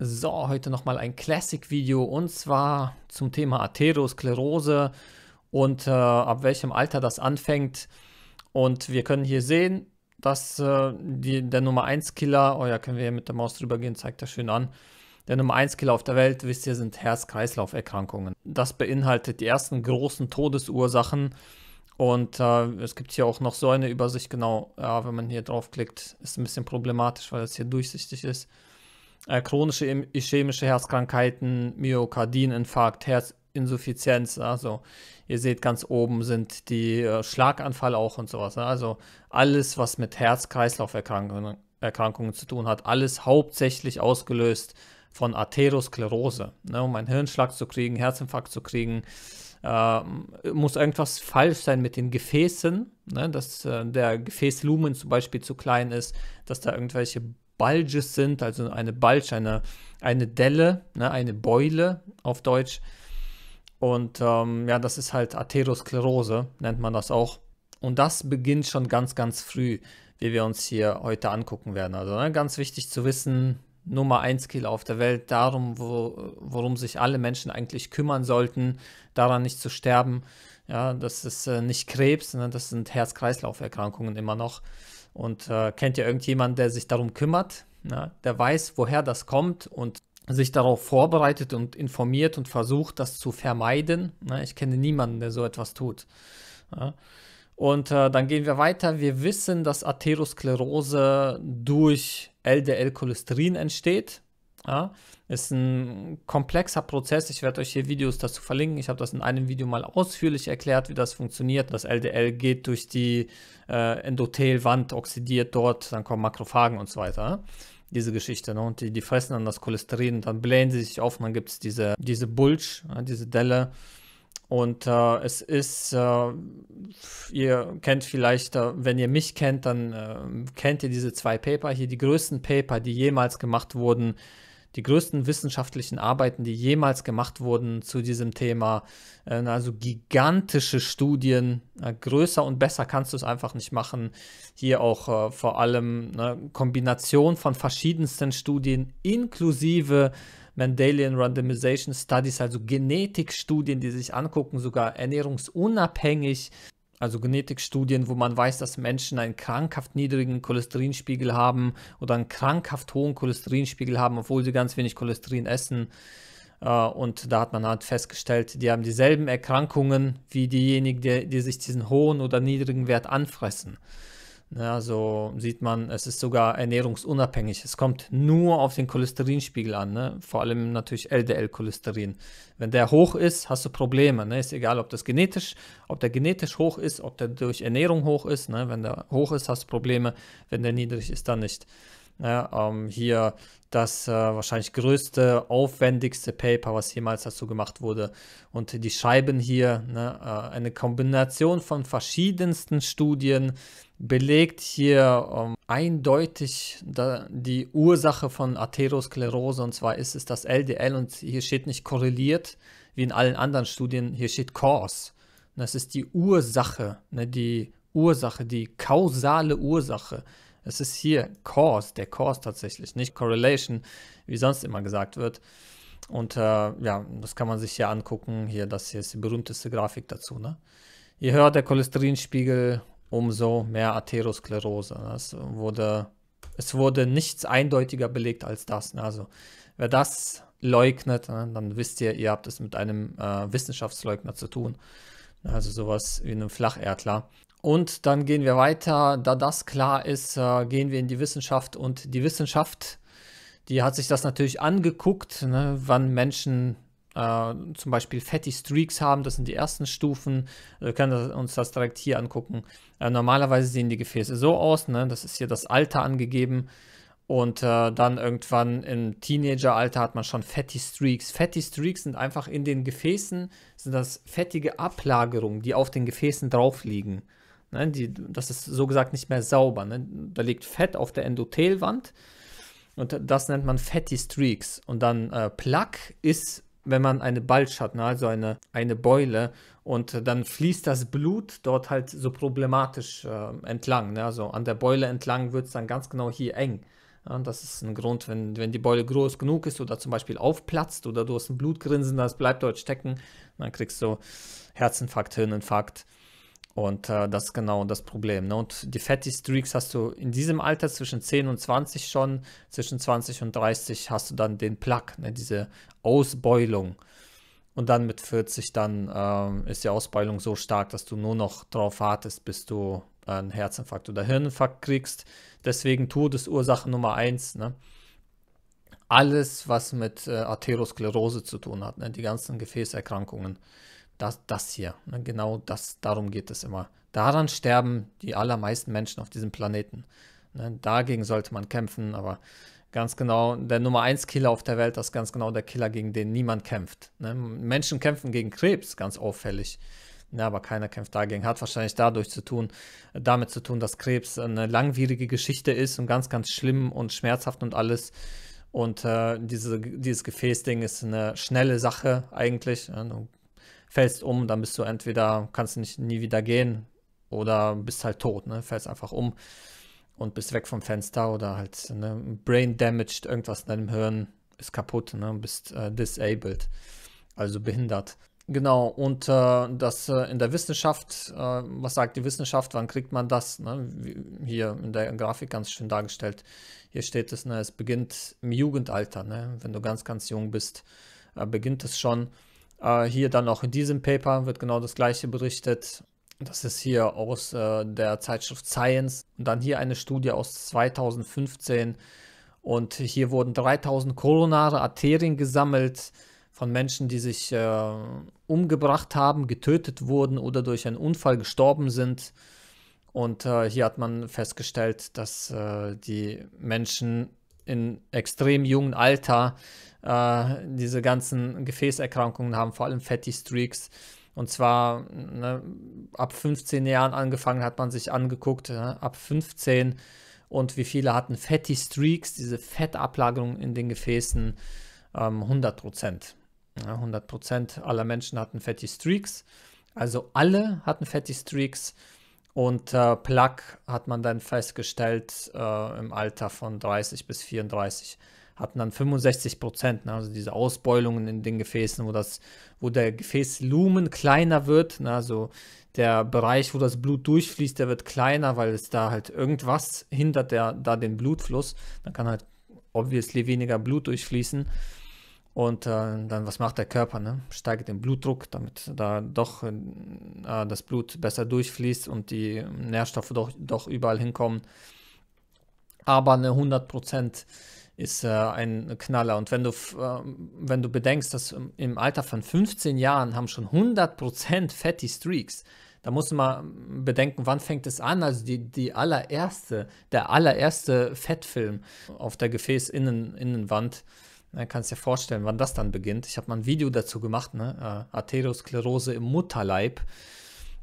So, heute nochmal ein Classic-Video und zwar zum Thema Atherosklerose und äh, ab welchem Alter das anfängt. Und wir können hier sehen, dass äh, die, der Nummer 1-Killer, oh ja, können wir hier mit der Maus drüber gehen, zeigt das schön an. Der Nummer 1-Killer auf der Welt, wisst ihr, sind Herz-Kreislauf-Erkrankungen. Das beinhaltet die ersten großen Todesursachen. Und äh, es gibt hier auch noch so eine Übersicht, genau, ja, wenn man hier draufklickt, ist ein bisschen problematisch, weil es hier durchsichtig ist äh, chronische ischämische Herzkrankheiten, Myokardieninfarkt, Herzinsuffizienz. Also ihr seht ganz oben sind die äh, Schlaganfall auch und sowas. Ne? Also alles, was mit Herz-Kreislauf-Erkrankungen zu tun hat, alles hauptsächlich ausgelöst von Atherosklerose. Ne? Um einen Hirnschlag zu kriegen, Herzinfarkt zu kriegen, äh, muss irgendwas falsch sein mit den Gefäßen, ne? dass äh, der Gefäßlumen zum Beispiel zu klein ist, dass da irgendwelche Bulges sind, also eine Bulge, eine, eine Delle, ne, eine Beule auf Deutsch. Und ähm, ja, das ist halt Atherosklerose, nennt man das auch. Und das beginnt schon ganz, ganz früh, wie wir uns hier heute angucken werden. Also ne, ganz wichtig zu wissen, Nummer 1 Killer auf der Welt, darum, wo, worum sich alle Menschen eigentlich kümmern sollten, daran nicht zu sterben. Ja, das ist äh, nicht Krebs, sondern das sind Herz-Kreislauf-Erkrankungen immer noch. Und äh, kennt ihr irgendjemanden, der sich darum kümmert, na, der weiß, woher das kommt und sich darauf vorbereitet und informiert und versucht, das zu vermeiden. Na, ich kenne niemanden, der so etwas tut. Ja. Und äh, dann gehen wir weiter. Wir wissen, dass Atherosklerose durch LDL-Cholesterin entsteht. Ja, ist ein komplexer Prozess. Ich werde euch hier Videos dazu verlinken. Ich habe das in einem Video mal ausführlich erklärt, wie das funktioniert. Das LDL geht durch die äh, Endothelwand, oxidiert dort, dann kommen Makrophagen und so weiter. Diese Geschichte. Ne? Und die, die fressen dann das Cholesterin, dann blähen sie sich auf und dann gibt es diese, diese Bulge, ja, diese Delle. Und äh, es ist, äh, ihr kennt vielleicht, äh, wenn ihr mich kennt, dann äh, kennt ihr diese zwei Paper hier, die größten Paper, die jemals gemacht wurden die größten wissenschaftlichen Arbeiten, die jemals gemacht wurden zu diesem Thema. Äh, also gigantische Studien, äh, größer und besser kannst du es einfach nicht machen. Hier auch äh, vor allem eine Kombination von verschiedensten Studien inklusive Mendelian Randomization Studies, also Genetikstudien, die sich angucken, sogar ernährungsunabhängig also Genetikstudien, wo man weiß, dass Menschen einen krankhaft niedrigen Cholesterinspiegel haben oder einen krankhaft hohen Cholesterinspiegel haben, obwohl sie ganz wenig Cholesterin essen. Äh, und da hat man halt festgestellt, die haben dieselben Erkrankungen wie diejenigen, die, die sich diesen hohen oder niedrigen Wert anfressen. Ja, so sieht man, es ist sogar ernährungsunabhängig. Es kommt nur auf den Cholesterinspiegel an, ne? vor allem natürlich LDL-Cholesterin. Wenn der hoch ist, hast du Probleme. Ne? Ist egal, ob das genetisch, ob der genetisch hoch ist, ob der durch Ernährung hoch ist. Ne? Wenn der hoch ist, hast du Probleme. Wenn der niedrig ist, dann nicht. Ja, ähm, hier das äh, wahrscheinlich größte, aufwendigste Paper, was jemals dazu gemacht wurde. Und die Scheiben hier, ne, äh, eine Kombination von verschiedensten Studien belegt hier ähm, eindeutig da, die Ursache von Atherosklerose. Und zwar ist es das LDL und hier steht nicht korreliert, wie in allen anderen Studien, hier steht Cause. das ist die Ursache, ne, die Ursache, die kausale Ursache. Es ist hier Cause, der Cause tatsächlich, nicht Correlation, wie sonst immer gesagt wird. Und äh, ja, das kann man sich hier angucken. Hier, das hier ist die berühmteste Grafik dazu. Ne? Je höher der Cholesterinspiegel, umso mehr Atherosklerose. Das ne? wurde, es wurde nichts eindeutiger belegt als das. Ne? Also, wer das leugnet, ne, dann wisst ihr, ihr habt es mit einem äh, Wissenschaftsleugner zu tun. Also sowas wie einem Flacherdler. Und dann gehen wir weiter. Da das klar ist, äh, gehen wir in die Wissenschaft. Und die Wissenschaft, die hat sich das natürlich angeguckt, ne, wann Menschen äh, zum Beispiel Fatty Streaks haben. Das sind die ersten Stufen. Wir können uns das direkt hier angucken. Äh, normalerweise sehen die Gefäße so aus. Ne? Das ist hier das Alter angegeben. Und äh, dann irgendwann im Teenageralter hat man schon Fatty Streaks. Fatty Streaks sind einfach in den Gefäßen, sind das fettige Ablagerungen, die auf den Gefäßen drauf liegen. Ne? das ist so gesagt nicht mehr sauber. Ne? Da liegt Fett auf der Endothelwand und das nennt man Fatty Streaks. Und dann äh, Plug ist, wenn man eine Bulge hat, ne? also eine, eine Beule. Und dann fließt das Blut dort halt so problematisch äh, entlang. Ne? Also an der Beule entlang wird es dann ganz genau hier eng. Ja, das ist ein Grund, wenn, wenn die Beule groß genug ist oder zum Beispiel aufplatzt oder du hast ein Blutgrinsen, das bleibt dort stecken, dann kriegst du Herzinfarkt, Hirninfarkt. Und äh, das ist genau das Problem. Ne? Und die Fatty Streaks hast du in diesem Alter zwischen 10 und 20 schon, zwischen 20 und 30 hast du dann den Plug, ne? diese Ausbeulung. Und dann mit 40 dann ähm, ist die Ausbeulung so stark, dass du nur noch drauf wartest, bis du einen Herzinfarkt oder Hirninfarkt kriegst. Deswegen Todesursache Nummer eins. Ne? Alles, was mit äh, Arteriosklerose zu tun hat, ne? die ganzen Gefäßerkrankungen. Das, das hier, ne? genau das, darum geht es immer. Daran sterben die allermeisten Menschen auf diesem Planeten. Ne? Dagegen sollte man kämpfen, aber ganz genau, der Nummer 1 Killer auf der Welt, das ist ganz genau der Killer, gegen den niemand kämpft. Ne? Menschen kämpfen gegen Krebs, ganz auffällig. Ja, aber keiner kämpft dagegen. Hat wahrscheinlich dadurch zu tun, äh, damit zu tun, dass Krebs äh, eine langwierige Geschichte ist und ganz, ganz schlimm und schmerzhaft und alles. Und äh, diese, dieses Gefäßding ist eine schnelle Sache eigentlich. Ja, du fällst um, dann bist du entweder, kannst nicht nie wieder gehen oder bist halt tot, ne? fällst einfach um und bist weg vom Fenster oder halt ne, brain damaged, irgendwas in deinem Hirn ist kaputt, ne? bist äh, disabled, also behindert. Genau, und äh, das äh, in der Wissenschaft, äh, was sagt die Wissenschaft, wann kriegt man das? Ne? Hier in der Grafik ganz schön dargestellt. Hier steht es, ne, es beginnt im Jugendalter, ne? wenn du ganz, ganz jung bist, äh, beginnt es schon. Äh, hier dann auch in diesem Paper wird genau das gleiche berichtet. Das ist hier aus äh, der Zeitschrift Science. Und dann hier eine Studie aus 2015. Und hier wurden 3000 koronare Arterien gesammelt von Menschen, die sich äh, umgebracht haben, getötet wurden oder durch einen Unfall gestorben sind. Und äh, hier hat man festgestellt, dass äh, die Menschen in extrem jungen Alter äh, diese ganzen Gefäßerkrankungen haben, vor allem Fatty Streaks. Und zwar ne, ab 15 Jahren angefangen hat man sich angeguckt, ne, ab 15 und wie viele hatten Fatty Streaks, diese Fettablagerung in den Gefäßen, ähm, 100 Prozent. 100% aller Menschen hatten Fatty Streaks. Also alle hatten Fatty Streaks. Und äh, Plug hat man dann festgestellt, äh, im Alter von 30 bis 34 hatten dann 65 Prozent, ne? also diese Ausbeulungen in den Gefäßen, wo, das, wo der Gefäßlumen kleiner wird, ne? also der Bereich, wo das Blut durchfließt, der wird kleiner, weil es da halt irgendwas hindert der, da den Blutfluss. Dann kann halt obviously weniger Blut durchfließen. Und äh, dann, was macht der Körper? Ne? Steigert den Blutdruck, damit da doch äh, das Blut besser durchfließt und die Nährstoffe doch, doch überall hinkommen. Aber eine 100% ist äh, ein Knaller. Und wenn du, ähm, wenn du bedenkst, dass im Alter von 15 Jahren haben schon 100% Fatty Streaks, da muss man bedenken, wann fängt es an? Also die, die allererste, der allererste Fettfilm auf der Gefäßinnenwand. -Innen man ne, kann es dir vorstellen, wann das dann beginnt. Ich habe mal ein Video dazu gemacht, ne? Äh, Arteriosklerose im Mutterleib,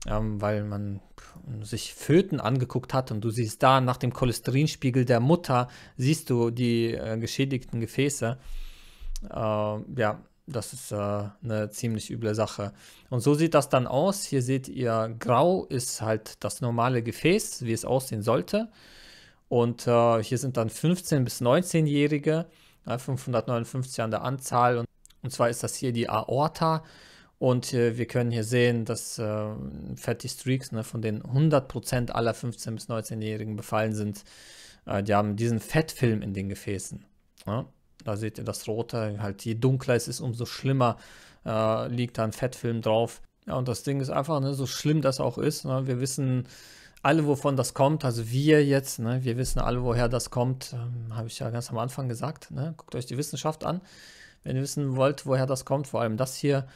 ähm, weil man sich Föten angeguckt hat und du siehst da nach dem Cholesterinspiegel der Mutter, siehst du die äh, geschädigten Gefäße. Äh, ja, das ist äh, eine ziemlich üble Sache. Und so sieht das dann aus. Hier seht ihr, grau ist halt das normale Gefäß, wie es aussehen sollte. Und äh, hier sind dann 15- bis 19-Jährige 559 ne, an der Anzahl. Und, und zwar ist das hier die Aorta. Und äh, wir können hier sehen, dass äh, Fatty Streaks, ne, von denen 100% aller 15- bis 19-Jährigen befallen sind, äh, die haben diesen Fettfilm in den Gefäßen. Ja? Ne? Da seht ihr das Rote, halt je dunkler es ist, umso schlimmer äh, liegt da ein Fettfilm drauf. Ja, und das Ding ist einfach ne, so schlimm, das auch ist. Ne? Wir wissen, alle, wovon das kommt, also wir jetzt, ne, wir wissen alle, woher das kommt, ähm, habe ich ja ganz am Anfang gesagt. Ne? Guckt euch die Wissenschaft an, wenn ihr wissen wollt, woher das kommt, vor allem das hier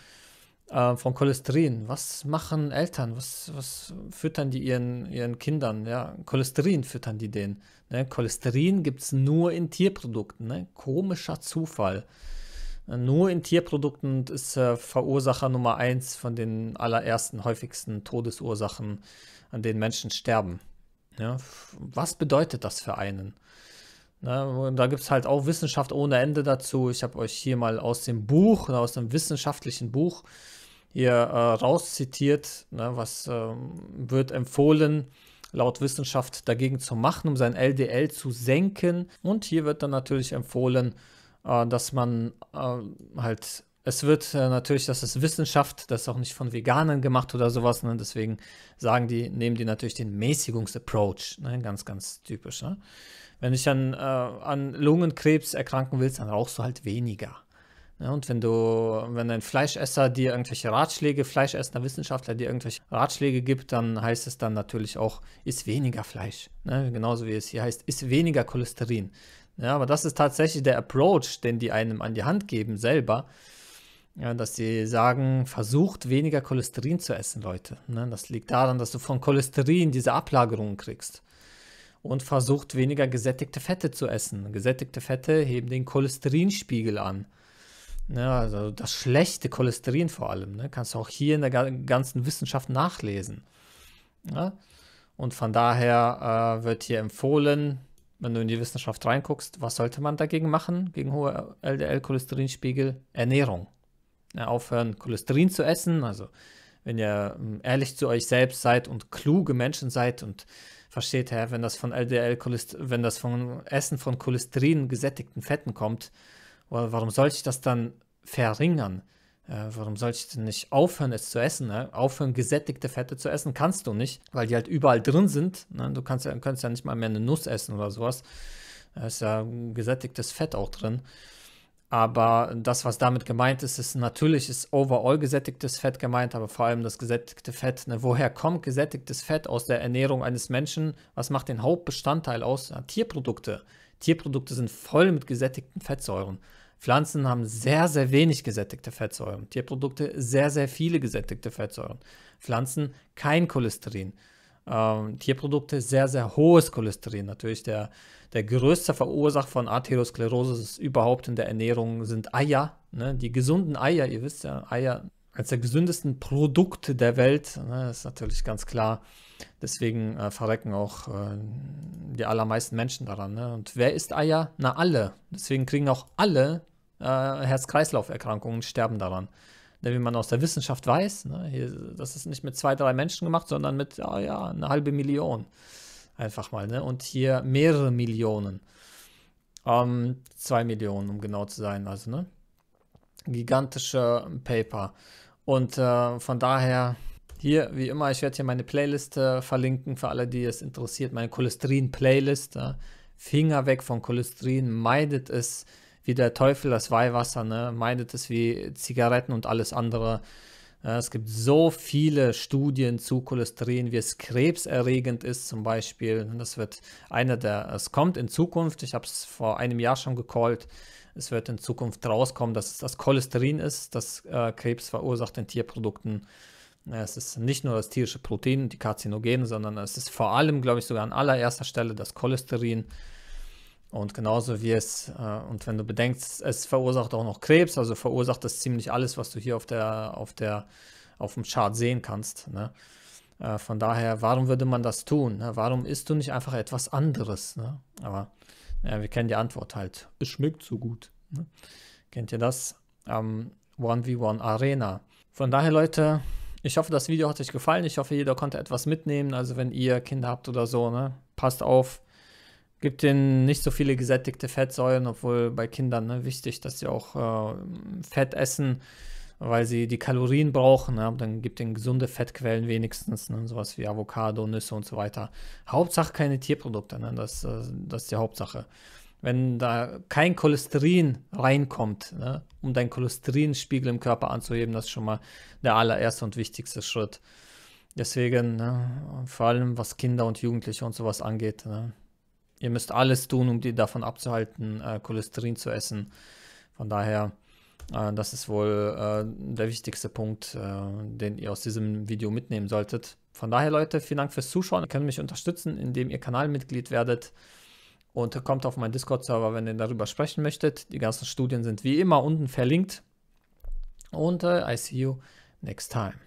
äh, von Cholesterin. Was machen Eltern? Was, was füttern die ihren, ihren Kindern? Ja, Cholesterin füttern die denen. Ne? Cholesterin gibt es nur in Tierprodukten. Ne? Komischer Zufall nur in Tierprodukten und ist äh, Verursacher Nummer eins von den allerersten häufigsten Todesursachen, an denen Menschen sterben. Ja, was bedeutet das für einen? Na, da gibt es halt auch Wissenschaft ohne Ende dazu. Ich habe euch hier mal aus dem Buch, aus dem wissenschaftlichen Buch hier äh, rauszitiert, ne, was äh, wird empfohlen, laut Wissenschaft dagegen zu machen, um sein LDL zu senken. Und hier wird dann natürlich empfohlen, äh, dass man äh, halt, es wird äh, natürlich, das ist Wissenschaft, das ist auch nicht von Veganern gemacht oder sowas, ne? deswegen sagen die, nehmen die natürlich den Mäßigungsapproach, ne? ganz, ganz typisch. Ne? Wenn du dich an, äh, an Lungenkrebs erkranken willst, dann rauchst du halt weniger. Ja, ne? und wenn du, wenn ein Fleischesser dir irgendwelche Ratschläge, Fleischessender Wissenschaftler dir irgendwelche Ratschläge gibt, dann heißt es dann natürlich auch, isst weniger Fleisch. Ne? Genauso wie es hier heißt, isst weniger Cholesterin. Ja, aber das ist tatsächlich der Approach, den die einem an die Hand geben selber. Ja, dass sie sagen, versucht weniger Cholesterin zu essen, Leute. Ne, das liegt daran, dass du von Cholesterin diese Ablagerungen kriegst. Und versucht weniger gesättigte Fette zu essen. Gesättigte Fette heben den Cholesterinspiegel an. Ja, ne, also das schlechte Cholesterin vor allem. Ne, kannst du auch hier in der ganzen Wissenschaft nachlesen. Ja? Und von daher äh, wird hier empfohlen, wenn du in die Wissenschaft reinguckst, was sollte man dagegen machen, gegen hohe LDL-Cholesterinspiegel? Ernährung. Ja, aufhören, Cholesterin zu essen. Also, wenn ihr ähm, ehrlich zu euch selbst seid und kluge Menschen seid und versteht, ja, wenn das von LDL, wenn das von Essen von Cholesterin gesättigten Fetten kommt, warum soll ich das dann verringern? Äh, warum sollte ich denn nicht aufhören, es zu essen? Ne? Aufhören, gesättigte Fette zu essen, kannst du nicht, weil die halt überall drin sind. Ne? Du kannst ja, kannst ja nicht mal mehr eine Nuss essen oder sowas. Da ist ja gesättigtes Fett auch drin. Aber das, was damit gemeint ist, ist natürlich ist overall gesättigtes Fett gemeint, aber vor allem das gesättigte Fett. Ne? Woher kommt gesättigtes Fett aus der Ernährung eines Menschen? Was macht den Hauptbestandteil aus? Ja, Tierprodukte. Tierprodukte sind voll mit gesättigten Fettsäuren. Pflanzen haben sehr, sehr wenig gesättigte Fettsäuren. Tierprodukte sehr, sehr viele gesättigte Fettsäuren. Pflanzen kein Cholesterin. Ähm, Tierprodukte sehr, sehr hohes Cholesterin. Natürlich der, der größte Verursacher von Arteriosklerose überhaupt in der Ernährung sind Eier. Ne? Die gesunden Eier, ihr wisst ja, Eier eines der gesündesten Produkte der Welt. Ne, das ist natürlich ganz klar. Deswegen äh, verrecken auch äh, die allermeisten Menschen daran. Ne? Und wer isst Eier? Na, alle. Deswegen kriegen auch alle äh, Herz-Kreislauf-Erkrankungen und sterben daran. Denn wie man aus der Wissenschaft weiß, ne, hier, das ist nicht mit zwei, drei Menschen gemacht, sondern mit, oh ja, eine halbe Million. Einfach mal. Ne? Und hier mehrere Millionen. Ähm, zwei Millionen, um genau zu sein. Also, ne? Gigantische Paper. Und äh, von daher, hier, wie immer, ich werde hier meine Playlist äh, verlinken für alle, die es interessiert. Meine Cholesterin-Playlist. Äh, Finger weg von Cholesterin, meidet es wie der Teufel das Weihwasser, ne? meidet es wie Zigaretten und alles andere. Äh, es gibt so viele Studien zu Cholesterin, wie es krebserregend ist zum Beispiel. Das wird einer der, es kommt in Zukunft, ich habe es vor einem Jahr schon gecallt, es wird in Zukunft rauskommen, dass es das Cholesterin ist, das äh, Krebs verursacht in Tierprodukten. Äh, es ist nicht nur das tierische Protein, die Karzinogene, sondern es ist vor allem, glaube ich, sogar an allererster Stelle das Cholesterin. Und genauso wie es, äh, und wenn du bedenkst, es verursacht auch noch Krebs, also verursacht das ziemlich alles, was du hier auf der, auf der, auf dem Chart sehen kannst. Ne? Äh, von daher, warum würde man das tun? Ne? Warum isst du nicht einfach etwas anderes? Ne? Aber ja, wir kennen die Antwort halt. Es schmeckt so gut. Ne? Kennt ihr das? Ähm, 1v1 Arena. Von daher, Leute, ich hoffe, das Video hat euch gefallen. Ich hoffe, jeder konnte etwas mitnehmen. Also wenn ihr Kinder habt oder so, ne, passt auf, Gibt ihnen nicht so viele gesättigte Fettsäuren, obwohl bei Kindern ne, wichtig, dass sie auch äh, Fett essen, weil sie die Kalorien brauchen. Ne? Dann gibt ihnen gesunde Fettquellen wenigstens, ne? sowas wie Avocado, Nüsse und so weiter. Hauptsache keine Tierprodukte, ne? das, äh, das ist die Hauptsache wenn da kein Cholesterin reinkommt, ne, um deinen Cholesterinspiegel im Körper anzuheben, das ist schon mal der allererste und wichtigste Schritt. Deswegen, ne, vor allem was Kinder und Jugendliche und sowas angeht, ne, ihr müsst alles tun, um die davon abzuhalten, äh, Cholesterin zu essen. Von daher, äh, das ist wohl äh, der wichtigste Punkt, äh, den ihr aus diesem Video mitnehmen solltet. Von daher, Leute, vielen Dank fürs Zuschauen. Ihr könnt mich unterstützen, indem ihr Kanalmitglied werdet und kommt auf meinen Discord-Server, wenn ihr darüber sprechen möchtet. Die ganzen Studien sind wie immer unten verlinkt. Und äh, I see you next time.